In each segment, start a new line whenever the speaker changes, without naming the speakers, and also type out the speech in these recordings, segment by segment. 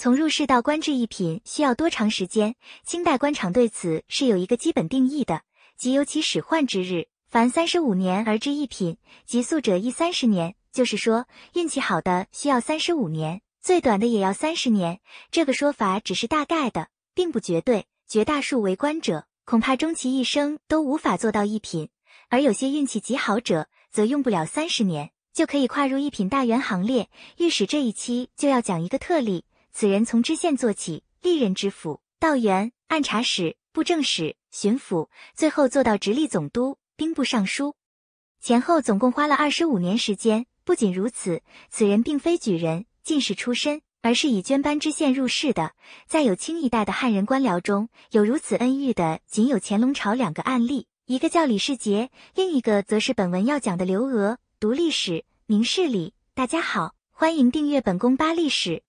从入世到官至一品需要多长时间？清代官场对此是有一个基本定义的，即由其始换之日，凡三十五年而至一品；急速者亦三十年。就是说，运气好的需要三十五年，最短的也要三十年。这个说法只是大概的，并不绝对。绝大数为官者恐怕终其一生都无法做到一品，而有些运气极好者，则用不了三十年就可以跨入一品大员行列。御史这一期就要讲一个特例。此人从知县做起，历任知府、道员、按察使、布政使、巡抚，最后做到直隶总督、兵部尚书，前后总共花了二十五年时间。不仅如此，此人并非举人、进士出身，而是以捐班知县入仕的。在有清一代的汉人官僚中，有如此恩遇的仅有乾隆朝两个案例，一个叫李世杰，另一个则是本文要讲的刘娥。读历史，明事理。大家好，欢迎订阅本宫八历史。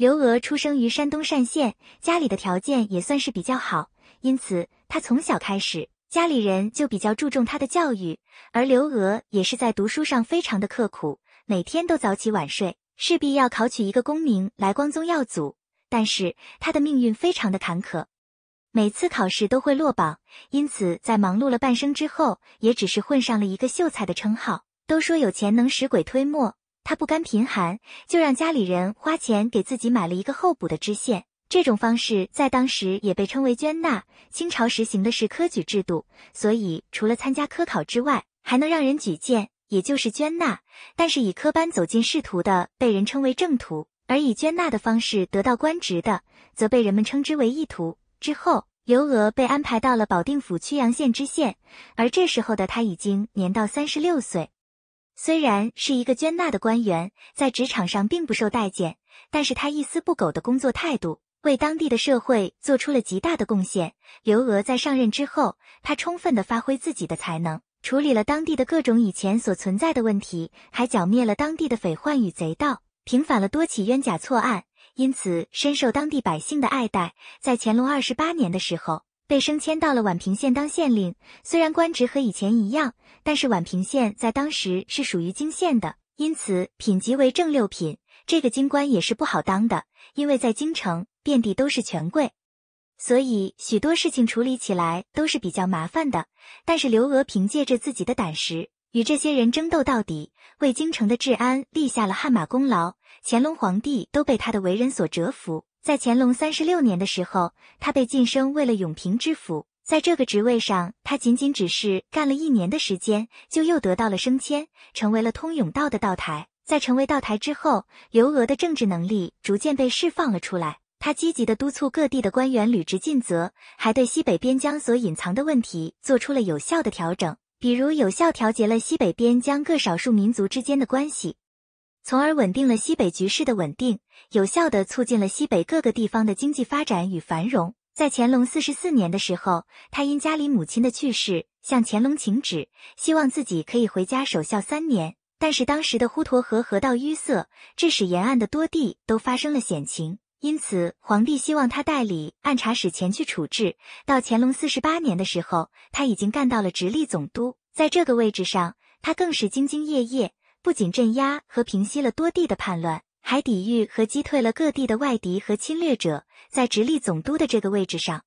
刘娥出生于山东单县，家里的条件也算是比较好，因此她从小开始，家里人就比较注重她的教育。而刘娥也是在读书上非常的刻苦，每天都早起晚睡，势必要考取一个功名来光宗耀祖。但是他的命运非常的坎坷，每次考试都会落榜，因此在忙碌了半生之后，也只是混上了一个秀才的称号。都说有钱能使鬼推磨。他不甘贫寒，就让家里人花钱给自己买了一个候补的知县。这种方式在当时也被称为捐纳。清朝实行的是科举制度，所以除了参加科考之外，还能让人举荐，也就是捐纳。但是以科班走进仕途的，被人称为正途；而以捐纳的方式得到官职的，则被人们称之为异途。之后，刘娥被安排到了保定府曲阳县知县，而这时候的他已经年到三十六岁。虽然是一个捐纳的官员，在职场上并不受待见，但是他一丝不苟的工作态度，为当地的社会做出了极大的贡献。刘娥在上任之后，他充分的发挥自己的才能，处理了当地的各种以前所存在的问题，还剿灭了当地的匪患与贼盗，平反了多起冤假错案，因此深受当地百姓的爱戴。在乾隆二十八年的时候。被升迁到了宛平县当县令，虽然官职和以前一样，但是宛平县在当时是属于京县的，因此品级为正六品。这个京官也是不好当的，因为在京城遍地都是权贵，所以许多事情处理起来都是比较麻烦的。但是刘娥凭借着自己的胆识，与这些人争斗到底，为京城的治安立下了汗马功劳。乾隆皇帝都被他的为人所折服。在乾隆三十六年的时候，他被晋升为了永平知府。在这个职位上，他仅仅只是干了一年的时间，就又得到了升迁，成为了通甬道的道台。在成为道台之后，刘娥的政治能力逐渐被释放了出来。他积极的督促各地的官员履职尽责，还对西北边疆所隐藏的问题做出了有效的调整，比如有效调节了西北边疆各少数民族之间的关系。从而稳定了西北局势的稳定，有效的促进了西北各个地方的经济发展与繁荣。在乾隆四十四年的时候，他因家里母亲的去世，向乾隆请旨，希望自己可以回家守孝三年。但是当时的滹沱河河道淤塞，致使沿岸的多地都发生了险情，因此皇帝希望他代理按察使前去处置。到乾隆四十八年的时候，他已经干到了直隶总督，在这个位置上，他更是兢兢业业。不仅镇压和平息了多地的叛乱，还抵御和击退了各地的外敌和侵略者。在直隶总督的这个位置上，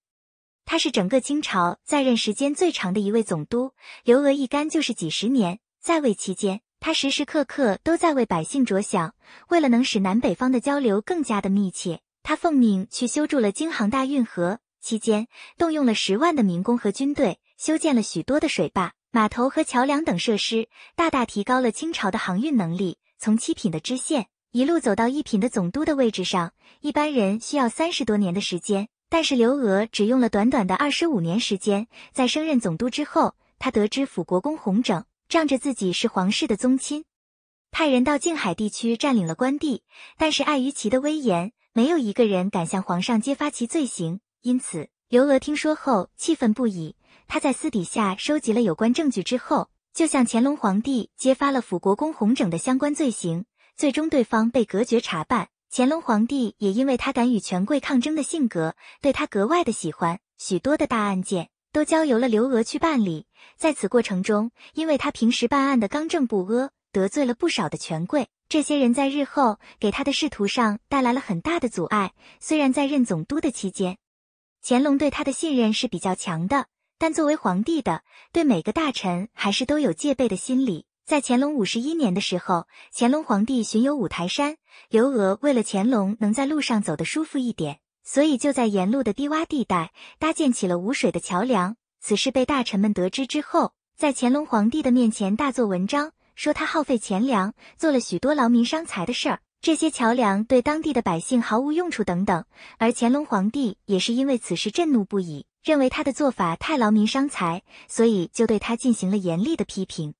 他是整个清朝在任时间最长的一位总督，刘娥一干就是几十年。在位期间，他时时刻刻都在为百姓着想。为了能使南北方的交流更加的密切，他奉命去修筑了京杭大运河，期间动用了十万的民工和军队，修建了许多的水坝。码头和桥梁等设施大大提高了清朝的航运能力。从七品的知县一路走到一品的总督的位置上，一般人需要三十多年的时间，但是刘娥只用了短短的二十五年时间。在升任总督之后，他得知辅国公弘整仗着自己是皇室的宗亲，派人到静海地区占领了官地，但是碍于其的威严，没有一个人敢向皇上揭发其罪行。因此，刘娥听说后气愤不已。他在私底下收集了有关证据之后，就向乾隆皇帝揭发了辅国公弘整的相关罪行，最终对方被革爵查办。乾隆皇帝也因为他敢与权贵抗争的性格，对他格外的喜欢。许多的大案件都交由了刘娥去办理。在此过程中，因为他平时办案的刚正不阿，得罪了不少的权贵，这些人在日后给他的仕途上带来了很大的阻碍。虽然在任总督的期间，乾隆对他的信任是比较强的。但作为皇帝的，对每个大臣还是都有戒备的心理。在乾隆五十一年的时候，乾隆皇帝巡游五台山，刘娥为了乾隆能在路上走得舒服一点，所以就在沿路的低洼地带搭建起了无水的桥梁。此事被大臣们得知之后，在乾隆皇帝的面前大做文章，说他耗费钱粮，做了许多劳民伤财的事儿，这些桥梁对当地的百姓毫无用处等等。而乾隆皇帝也是因为此事震怒不已。认为他的做法太劳民伤财，所以就对他进行了严厉的批评，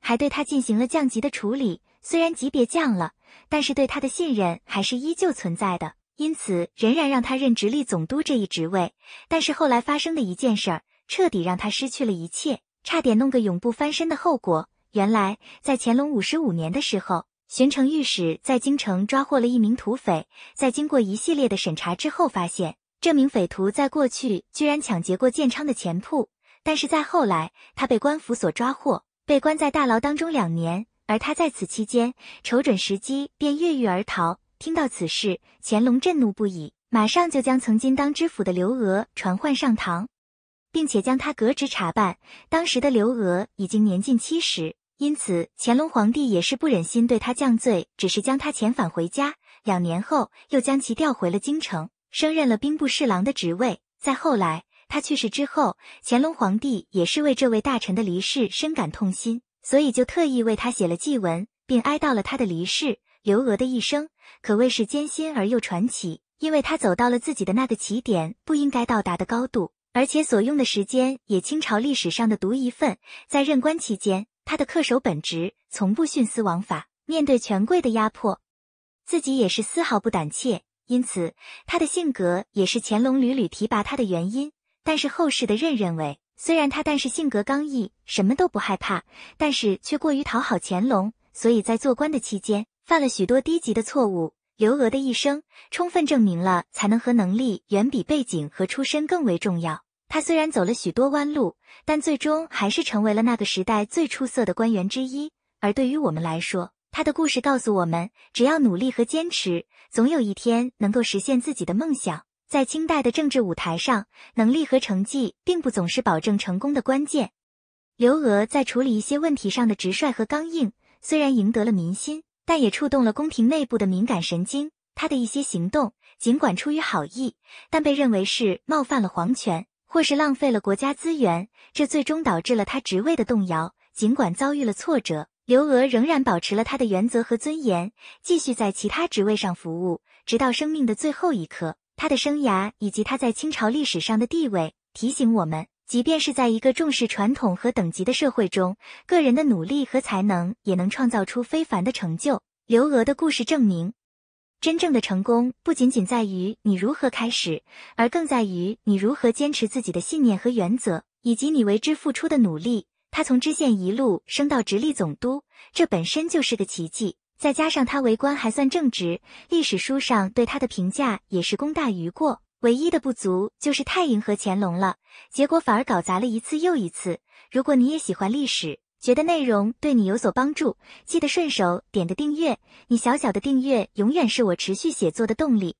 还对他进行了降级的处理。虽然级别降了，但是对他的信任还是依旧存在的，因此仍然让他任直隶总督这一职位。但是后来发生的一件事儿，彻底让他失去了一切，差点弄个永不翻身的后果。原来，在乾隆五十五年的时候，巡城御史在京城抓获了一名土匪，在经过一系列的审查之后，发现。这名匪徒在过去居然抢劫过建昌的钱铺，但是在后来他被官府所抓获，被关在大牢当中两年。而他在此期间瞅准时机便越狱而逃。听到此事，乾隆震怒不已，马上就将曾经当知府的刘娥传唤上堂，并且将他革职查办。当时的刘娥已经年近七十，因此乾隆皇帝也是不忍心对他降罪，只是将他遣返回家。两年后，又将其调回了京城。升任了兵部侍郎的职位。再后来，他去世之后，乾隆皇帝也是为这位大臣的离世深感痛心，所以就特意为他写了祭文，并哀悼了他的离世。刘娥的一生可谓是艰辛而又传奇，因为他走到了自己的那个起点不应该到达的高度，而且所用的时间也清朝历史上的独一份。在任官期间，他的恪守本职，从不徇私枉法，面对权贵的压迫，自己也是丝毫不胆怯。因此，他的性格也是乾隆屡屡提拔他的原因。但是后世的任认为，虽然他但是性格刚毅，什么都不害怕，但是却过于讨好乾隆，所以在做官的期间犯了许多低级的错误。刘娥的一生充分证明了才能和能力远比背景和出身更为重要。他虽然走了许多弯路，但最终还是成为了那个时代最出色的官员之一。而对于我们来说，他的故事告诉我们，只要努力和坚持，总有一天能够实现自己的梦想。在清代的政治舞台上，能力和成绩并不总是保证成功的关键。刘娥在处理一些问题上的直率和刚硬，虽然赢得了民心，但也触动了宫廷内部的敏感神经。他的一些行动，尽管出于好意，但被认为是冒犯了皇权，或是浪费了国家资源，这最终导致了他职位的动摇。尽管遭遇了挫折。刘娥仍然保持了她的原则和尊严，继续在其他职位上服务，直到生命的最后一刻。她的生涯以及她在清朝历史上的地位，提醒我们，即便是在一个重视传统和等级的社会中，个人的努力和才能也能创造出非凡的成就。刘娥的故事证明，真正的成功不仅仅在于你如何开始，而更在于你如何坚持自己的信念和原则，以及你为之付出的努力。他从知县一路升到直隶总督，这本身就是个奇迹。再加上他为官还算正直，历史书上对他的评价也是功大于过。唯一的不足就是太迎合乾隆了，结果反而搞砸了一次又一次。如果你也喜欢历史，觉得内容对你有所帮助，记得顺手点个订阅。你小小的订阅永远是我持续写作的动力。